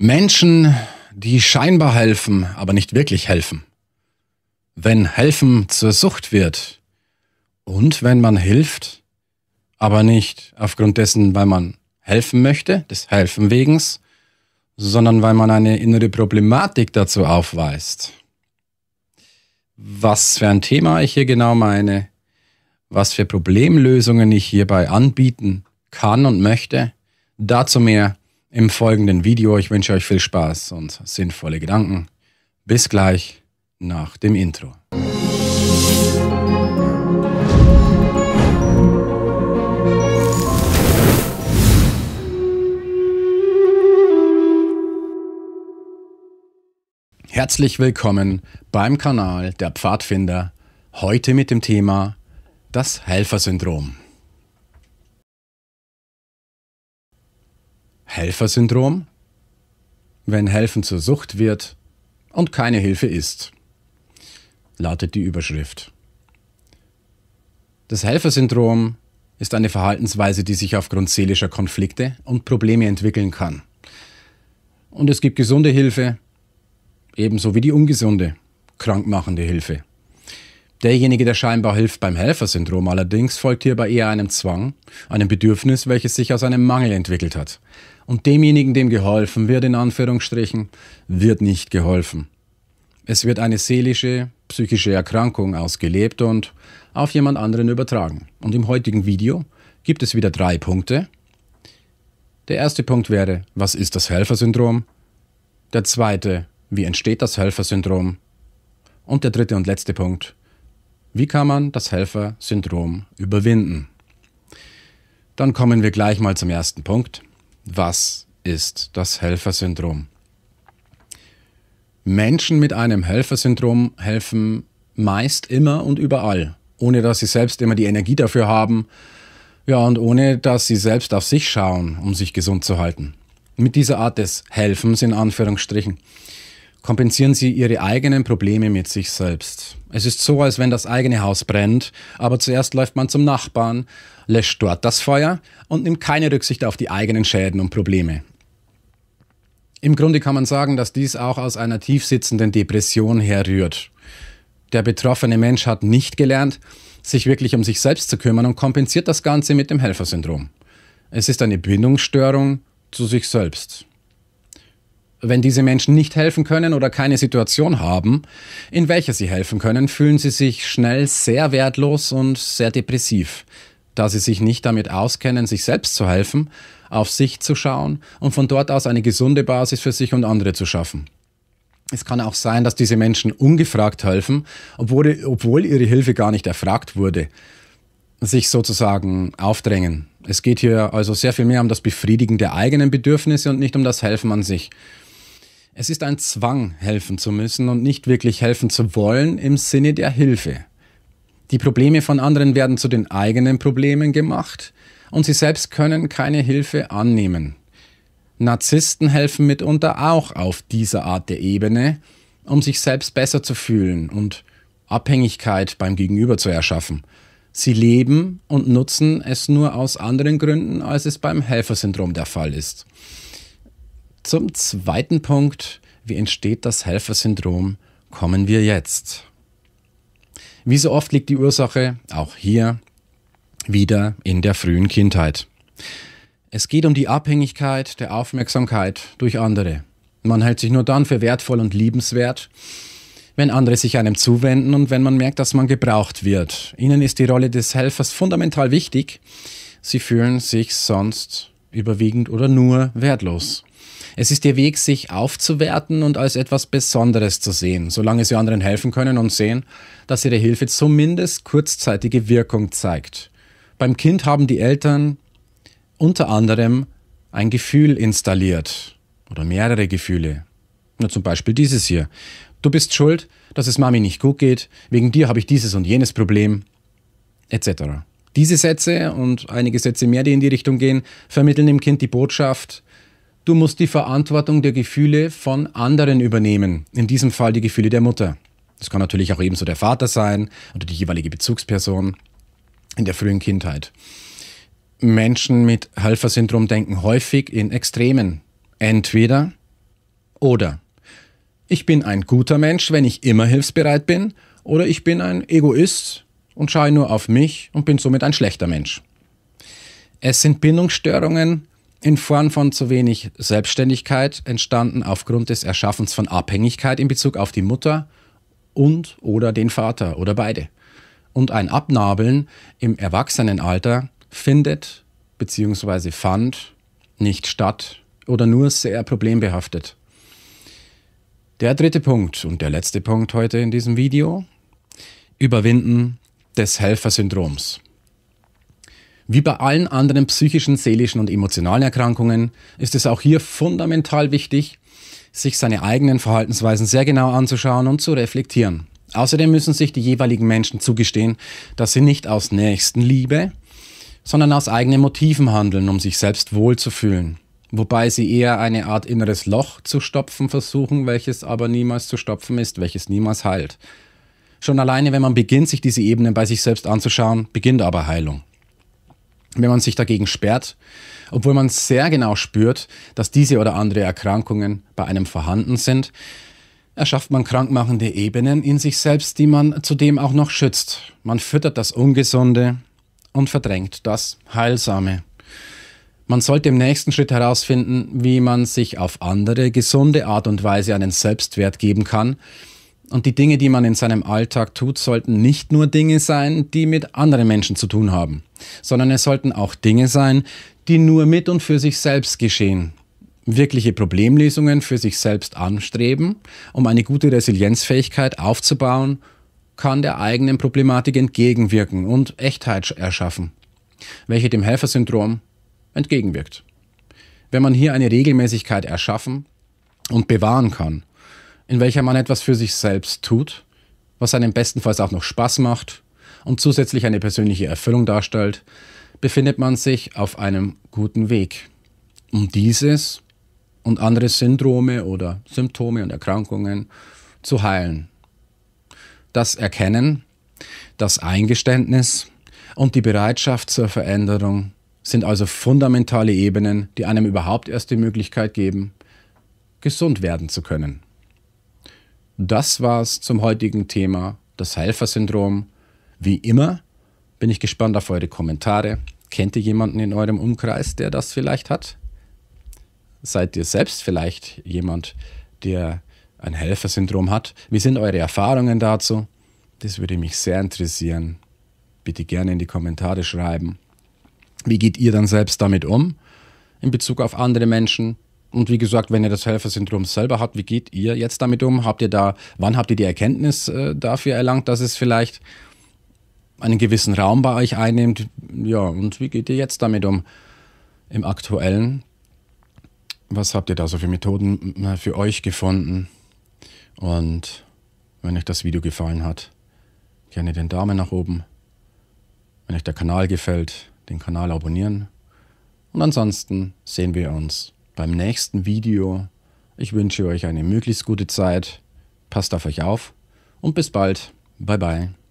Menschen, die scheinbar helfen, aber nicht wirklich helfen. Wenn helfen zur Sucht wird und wenn man hilft, aber nicht aufgrund dessen, weil man helfen möchte, des Helfen wegens, sondern weil man eine innere Problematik dazu aufweist. Was für ein Thema ich hier genau meine, was für Problemlösungen ich hierbei anbieten kann und möchte, dazu mehr im folgenden Video. Ich wünsche euch viel Spaß und sinnvolle Gedanken. Bis gleich nach dem Intro. Herzlich willkommen beim Kanal der Pfadfinder, heute mit dem Thema das Helfersyndrom. Helfersyndrom, wenn Helfen zur Sucht wird und keine Hilfe ist, lautet die Überschrift. Das Helfersyndrom ist eine Verhaltensweise, die sich aufgrund seelischer Konflikte und Probleme entwickeln kann. Und es gibt gesunde Hilfe, ebenso wie die ungesunde, krankmachende Hilfe. Derjenige, der scheinbar hilft beim Helfersyndrom allerdings, folgt hierbei eher einem Zwang, einem Bedürfnis, welches sich aus einem Mangel entwickelt hat. Und demjenigen, dem geholfen wird, in Anführungsstrichen, wird nicht geholfen. Es wird eine seelische, psychische Erkrankung ausgelebt und auf jemand anderen übertragen. Und im heutigen Video gibt es wieder drei Punkte. Der erste Punkt wäre, was ist das Helfersyndrom? Der zweite, wie entsteht das Helfersyndrom? Und der dritte und letzte Punkt, wie kann man das Helfer-Syndrom überwinden? Dann kommen wir gleich mal zum ersten Punkt. Was ist das Helfer-Syndrom? Menschen mit einem Helfer-Syndrom helfen meist immer und überall, ohne dass sie selbst immer die Energie dafür haben, ja, und ohne dass sie selbst auf sich schauen, um sich gesund zu halten. Mit dieser Art des Helfens in Anführungsstrichen kompensieren sie ihre eigenen Probleme mit sich selbst. Es ist so, als wenn das eigene Haus brennt, aber zuerst läuft man zum Nachbarn, löscht dort das Feuer und nimmt keine Rücksicht auf die eigenen Schäden und Probleme. Im Grunde kann man sagen, dass dies auch aus einer tiefsitzenden Depression herrührt. Der betroffene Mensch hat nicht gelernt, sich wirklich um sich selbst zu kümmern und kompensiert das Ganze mit dem Helfersyndrom. Es ist eine Bindungsstörung zu sich selbst. Wenn diese Menschen nicht helfen können oder keine Situation haben, in welcher sie helfen können, fühlen sie sich schnell sehr wertlos und sehr depressiv, da sie sich nicht damit auskennen, sich selbst zu helfen, auf sich zu schauen und von dort aus eine gesunde Basis für sich und andere zu schaffen. Es kann auch sein, dass diese Menschen ungefragt helfen, obwohl, obwohl ihre Hilfe gar nicht erfragt wurde, sich sozusagen aufdrängen. Es geht hier also sehr viel mehr um das Befriedigen der eigenen Bedürfnisse und nicht um das Helfen an sich. Es ist ein Zwang, helfen zu müssen und nicht wirklich helfen zu wollen im Sinne der Hilfe. Die Probleme von anderen werden zu den eigenen Problemen gemacht und sie selbst können keine Hilfe annehmen. Narzissten helfen mitunter auch auf dieser Art der Ebene, um sich selbst besser zu fühlen und Abhängigkeit beim Gegenüber zu erschaffen. Sie leben und nutzen es nur aus anderen Gründen, als es beim Helfersyndrom der Fall ist. Zum zweiten Punkt, wie entsteht das Helfersyndrom, kommen wir jetzt. Wie so oft liegt die Ursache, auch hier, wieder in der frühen Kindheit. Es geht um die Abhängigkeit der Aufmerksamkeit durch andere. Man hält sich nur dann für wertvoll und liebenswert, wenn andere sich einem zuwenden und wenn man merkt, dass man gebraucht wird. Ihnen ist die Rolle des Helfers fundamental wichtig. Sie fühlen sich sonst überwiegend oder nur wertlos. Es ist ihr Weg, sich aufzuwerten und als etwas Besonderes zu sehen, solange sie anderen helfen können und sehen, dass ihre Hilfe zumindest kurzzeitige Wirkung zeigt. Beim Kind haben die Eltern unter anderem ein Gefühl installiert oder mehrere Gefühle. Na, zum Beispiel dieses hier. Du bist schuld, dass es Mami nicht gut geht, wegen dir habe ich dieses und jenes Problem, etc. Diese Sätze und einige Sätze mehr, die in die Richtung gehen, vermitteln dem Kind die Botschaft, Du musst die Verantwortung der Gefühle von anderen übernehmen. In diesem Fall die Gefühle der Mutter. Das kann natürlich auch ebenso der Vater sein oder die jeweilige Bezugsperson in der frühen Kindheit. Menschen mit Helfersyndrom denken häufig in Extremen. Entweder oder. Ich bin ein guter Mensch, wenn ich immer hilfsbereit bin, oder ich bin ein Egoist und schaue nur auf mich und bin somit ein schlechter Mensch. Es sind Bindungsstörungen in Form von zu wenig Selbstständigkeit entstanden aufgrund des Erschaffens von Abhängigkeit in Bezug auf die Mutter und oder den Vater oder beide. Und ein Abnabeln im Erwachsenenalter findet bzw. fand nicht statt oder nur sehr problembehaftet. Der dritte Punkt und der letzte Punkt heute in diesem Video, Überwinden des Helfersyndroms. Wie bei allen anderen psychischen, seelischen und emotionalen Erkrankungen ist es auch hier fundamental wichtig, sich seine eigenen Verhaltensweisen sehr genau anzuschauen und zu reflektieren. Außerdem müssen sich die jeweiligen Menschen zugestehen, dass sie nicht aus Nächstenliebe, sondern aus eigenen Motiven handeln, um sich selbst wohlzufühlen. Wobei sie eher eine Art inneres Loch zu stopfen versuchen, welches aber niemals zu stopfen ist, welches niemals heilt. Schon alleine, wenn man beginnt, sich diese Ebenen bei sich selbst anzuschauen, beginnt aber Heilung wenn man sich dagegen sperrt, obwohl man sehr genau spürt, dass diese oder andere Erkrankungen bei einem vorhanden sind, erschafft man krankmachende Ebenen in sich selbst, die man zudem auch noch schützt. Man füttert das Ungesunde und verdrängt das Heilsame. Man sollte im nächsten Schritt herausfinden, wie man sich auf andere gesunde Art und Weise einen Selbstwert geben kann, und die Dinge, die man in seinem Alltag tut, sollten nicht nur Dinge sein, die mit anderen Menschen zu tun haben, sondern es sollten auch Dinge sein, die nur mit und für sich selbst geschehen. Wirkliche Problemlösungen für sich selbst anstreben, um eine gute Resilienzfähigkeit aufzubauen, kann der eigenen Problematik entgegenwirken und Echtheit erschaffen, welche dem Helfersyndrom entgegenwirkt. Wenn man hier eine Regelmäßigkeit erschaffen und bewahren kann, in welcher man etwas für sich selbst tut, was einem bestenfalls auch noch Spaß macht und zusätzlich eine persönliche Erfüllung darstellt, befindet man sich auf einem guten Weg. Um dieses und andere Syndrome oder Symptome und Erkrankungen zu heilen. Das Erkennen, das Eingeständnis und die Bereitschaft zur Veränderung sind also fundamentale Ebenen, die einem überhaupt erst die Möglichkeit geben, gesund werden zu können. Das war's zum heutigen Thema, das Helfersyndrom. Wie immer bin ich gespannt auf eure Kommentare. Kennt ihr jemanden in eurem Umkreis, der das vielleicht hat? Seid ihr selbst vielleicht jemand, der ein Helfersyndrom hat? Wie sind eure Erfahrungen dazu? Das würde mich sehr interessieren. Bitte gerne in die Kommentare schreiben. Wie geht ihr dann selbst damit um in Bezug auf andere Menschen? Und wie gesagt, wenn ihr das Helfersyndrom selber habt, wie geht ihr jetzt damit um? Habt ihr da, wann habt ihr die Erkenntnis äh, dafür erlangt, dass es vielleicht einen gewissen Raum bei euch einnimmt? Ja, und wie geht ihr jetzt damit um im aktuellen? Was habt ihr da so für Methoden äh, für euch gefunden? Und wenn euch das Video gefallen hat, gerne den Daumen nach oben. Wenn euch der Kanal gefällt, den Kanal abonnieren. Und ansonsten sehen wir uns beim nächsten Video. Ich wünsche euch eine möglichst gute Zeit. Passt auf euch auf und bis bald. Bye bye.